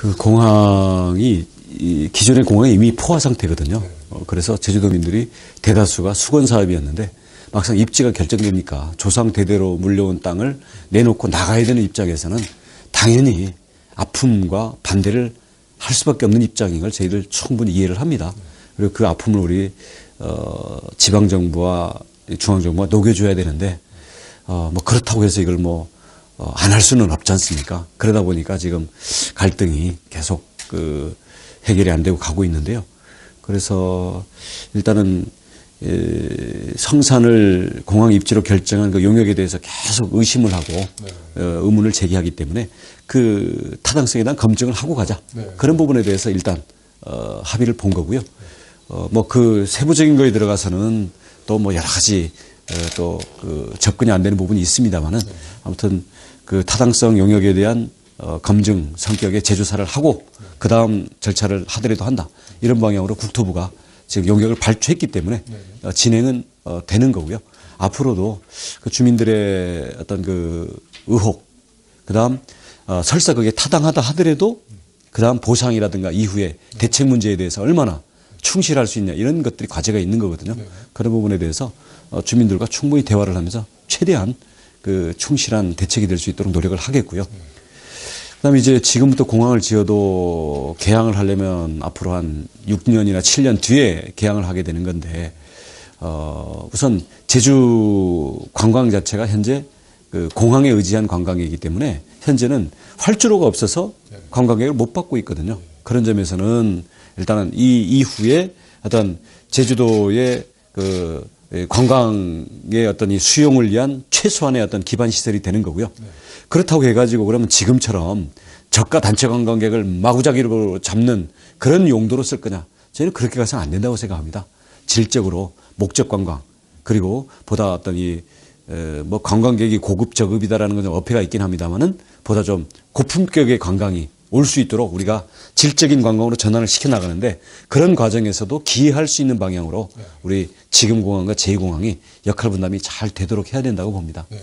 그 공항이 기존의 공항이 이미 포화 상태거든요. 어, 그래서 제주도민들이 대다수가 수건 사업이었는데 막상 입지가 결정되니까 조상 대대로 물려온 땅을 내놓고 나가야 되는 입장에서는 당연히 아픔과 반대를 할 수밖에 없는 입장인 걸 저희들 충분히 이해를 합니다. 그리고 그 아픔을 우리 어, 지방 정부와 중앙 정부가 녹여줘야 되는데 어, 뭐 그렇다고 해서 이걸 뭐 어, 안 할 수는 없지 않습니까? 그러다 보니까 지금 갈등이 계속 그 해결이 안 되고 가고 있는데요. 그래서 일단은 성산을 공항 입지로 결정한 그 용역에 대해서 계속 의심을 하고 네. 어, 의문을 제기하기 때문에 그 타당성에 대한 검증을 하고 가자. 네. 그런 부분에 대해서 일단 어, 합의를 본 거고요. 어, 뭐 그 세부적인 거에 들어가서는 또 뭐 여러 가지 어, 또그 접근이 안 되는 부분이 있습니다만은 네. 아무튼 그 타당성 용역에 대한 어, 검증 성격의 재조사를 하고 그 다음 절차를 하더라도 한다. 이런 방향으로 국토부가 지금 용역을 발주했기 때문에 어, 진행은 어, 되는 거고요. 앞으로도 그 주민들의 어떤 그 의혹, 그 다음 어, 설사 그게 타당하다 하더라도 그 다음 보상이라든가 이후에 대책 문제에 대해서 얼마나 충실할 수 있냐 이런 것들이 과제가 있는 거거든요. 그런 부분에 대해서 어, 주민들과 충분히 대화를 하면서 최대한 그 충실한 대책이 될 수 있도록 노력을 하겠고요. 그다음에 이제 지금부터 공항을 지어도 개항을 하려면 앞으로 한 6년이나 7년 뒤에 개항을 하게 되는 건데 어 우선 제주 관광 자체가 현재 그 공항에 의지한 관광이기 때문에 현재는 활주로가 없어서 관광객을 못 받고 있거든요. 그런 점에서는 일단은 이 이후에 어떤 제주도의 그 예, 관광의 어떤 이 수용을 위한 최소한의 어떤 기반 시설이 되는 거고요. 네. 그렇다고 해가지고 그러면 지금처럼 저가 단체 관광객을 마구잡이로 잡는 그런 용도로 쓸 거냐? 저는 그렇게 가서는 안 된다고 생각합니다. 질적으로 목적 관광 그리고 보다 어떤 이 뭐 관광객이 고급 저급이다라는 것은 어폐가 있긴 합니다만은 보다 좀 고품격의 관광이 올수 있도록 우리가 질적인 관광으로 전환을 시켜 나가는데 그런 과정에서도 기여할 수 있는 방향으로 네. 우리 지금 공항과 제2공항이 역할 분담이 잘 되도록 해야 된다고 봅니다. 네.